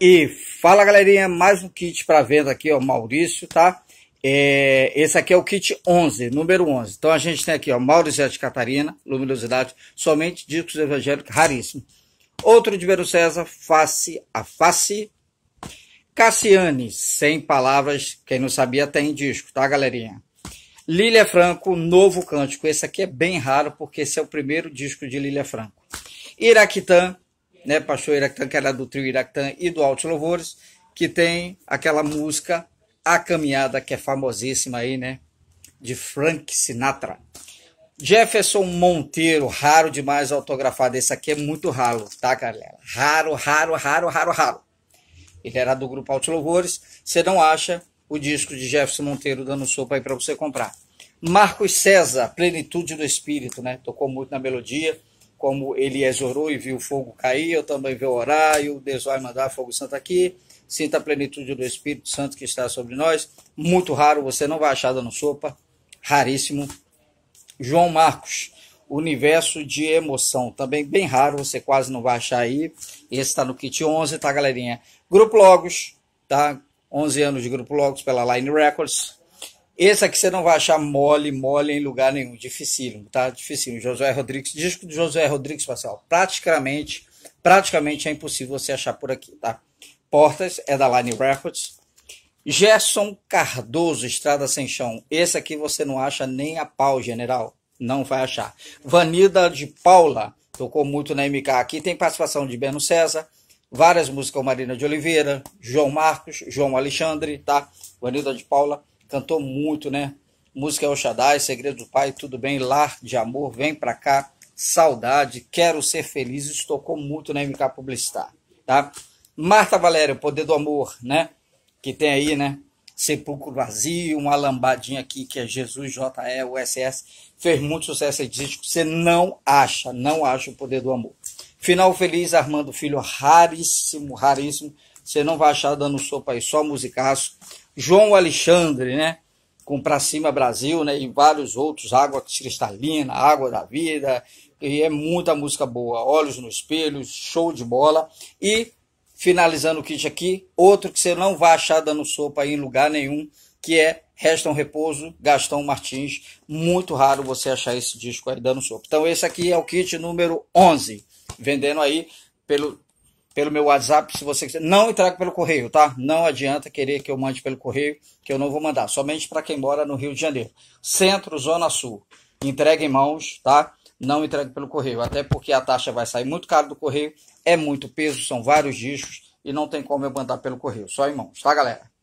E fala galerinha, mais um kit para venda aqui, ó, Maurício, tá? É, esse aqui é o kit 11, número 11. Então a gente tem aqui, ó, de Catarina, luminosidade, somente discos evangélicos, raríssimo. Outro de Vero César, face a face. Cassiane, sem palavras, quem não sabia tem disco, tá galerinha? Lília Franco, novo cântico. Esse aqui é bem raro porque esse é o primeiro disco de Lília Franco. Iraquitã, né, Pastor Iractan, que era do trio Iractan e do Altos Louvores, que tem aquela música A Caminhada, que é famosíssima aí, né, de Frank Sinatra. Jefferson Monteiro, raro demais autografado. Esse aqui é muito raro, tá, galera? Raro, raro, raro, raro, raro. Ele era do grupo Altos Louvores. Você não acha o disco de Jefferson Monteiro dando sopa aí para você comprar. Marcos César, Plenitude do Espírito, né? Tocou muito na melodia como Elias orou e viu o fogo cair, eu também vou orar, e o Deus vai mandar fogo santo aqui. Sinta a plenitude do Espírito Santo que está sobre nós. Muito raro, você não vai achar dando sopa. Raríssimo. João Marcos, universo de emoção. Também bem raro, você quase não vai achar aí. Esse está no kit 11, tá, galerinha? Grupo Logos, tá? 11 anos de Grupo Logos pela Line Records. Esse aqui você não vai achar mole, mole em lugar nenhum. Dificílimo, tá? Dificílimo. Josué Rodrigues, disco do Josué Rodrigues Marcial. Praticamente, praticamente é impossível você achar por aqui, tá? Portas é da Line Records. Gerson Cardoso, Estrada Sem Chão. Esse aqui você não acha nem a pau, general. Não vai achar. Vanida de Paula, tocou muito na MK. Aqui tem participação de Beno César, várias músicas Marina de Oliveira, João Marcos, João Alexandre, tá? Vanilda de Paula cantou muito, né? Música El é Shaddai, Segredo do Pai, Tudo Bem, Lar de Amor, Vem Pra Cá, Saudade, Quero Ser Feliz, isso tocou muito na MK Publicitar, tá? Marta Valéria, Poder do Amor, né? Que tem aí, né? Sepulcro Vazio, uma lambadinha aqui que é Jesus, JE, USS, fez muito sucesso esse você não acha, não acha o Poder do Amor. Final Feliz, Armando Filho, raríssimo, raríssimo, você não vai achar dando sopa aí, só musicaço. João Alexandre, né? Com Pra Cima Brasil, né? E vários outros, Água Cristalina, Água da Vida. E é muita música boa. Olhos no Espelho, show de bola. E, finalizando o kit aqui, outro que você não vai achar dando sopa aí em lugar nenhum, que é Restam Repouso, Gastão Martins. Muito raro você achar esse disco aí dando sopa. Então, esse aqui é o kit número 11, vendendo aí pelo pelo meu WhatsApp, se você quiser. Não entrego pelo correio, tá? Não adianta querer que eu mande pelo correio, que eu não vou mandar. Somente para quem mora no Rio de Janeiro. Centro, Zona Sul. Entrega em mãos, tá? Não entregue pelo correio. Até porque a taxa vai sair muito cara do correio. É muito peso, são vários discos. E não tem como eu mandar pelo correio. Só em mãos, tá, galera?